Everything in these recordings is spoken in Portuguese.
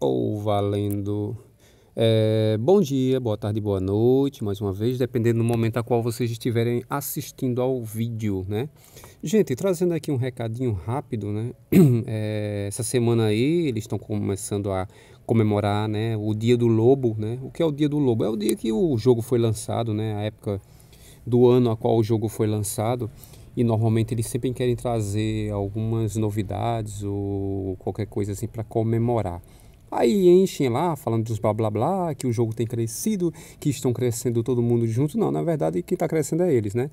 ou valendo. É, bom dia, boa tarde, boa noite, mais uma vez, dependendo do momento a qual vocês estiverem assistindo ao vídeo, né? Gente, trazendo aqui um recadinho rápido, né? É, essa semana aí eles estão começando a comemorar, né? O Dia do Lobo, né? O que é o Dia do Lobo? É o dia que o jogo foi lançado, né? A época do ano a qual o jogo foi lançado. E normalmente eles sempre querem trazer algumas novidades ou qualquer coisa assim para comemorar. Aí enchem lá, falando dos blá blá blá, que o jogo tem crescido, que estão crescendo todo mundo junto. Não, na verdade, quem está crescendo é eles, né?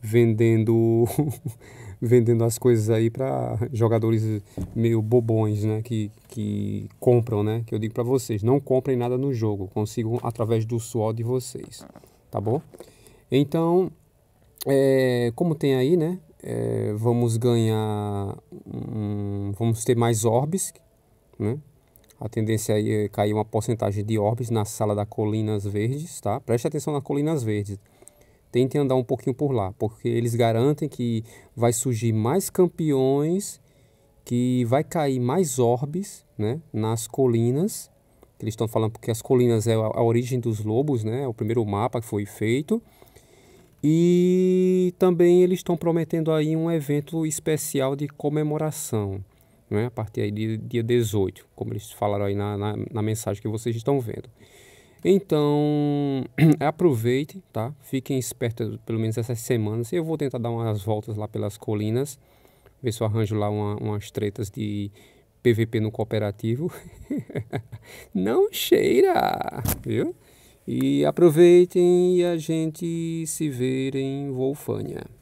Vendendo, vendendo as coisas aí para jogadores meio bobões, né? Que, que compram, né? Que eu digo para vocês, não comprem nada no jogo, consigam através do suor de vocês, tá bom? Então, é, como tem aí, né? É, vamos ganhar, um, vamos ter mais orbes, né? A tendência aí é cair uma porcentagem de orbes na sala da Colinas Verdes, tá? Preste atenção nas Colinas Verdes. tente andar um pouquinho por lá, porque eles garantem que vai surgir mais campeões, que vai cair mais orbes, né? Nas colinas. Eles estão falando porque as colinas é a, a origem dos lobos, né? É o primeiro mapa que foi feito. E também eles estão prometendo aí um evento especial de comemoração, né? a partir aí de dia 18, como eles falaram aí na, na, na mensagem que vocês estão vendo. Então, aproveitem, tá? Fiquem espertos pelo menos essas semanas. Eu vou tentar dar umas voltas lá pelas colinas, ver se eu arranjo lá uma, umas tretas de PVP no cooperativo. Não cheira, viu? E aproveitem e a gente se vê em Wolfânia.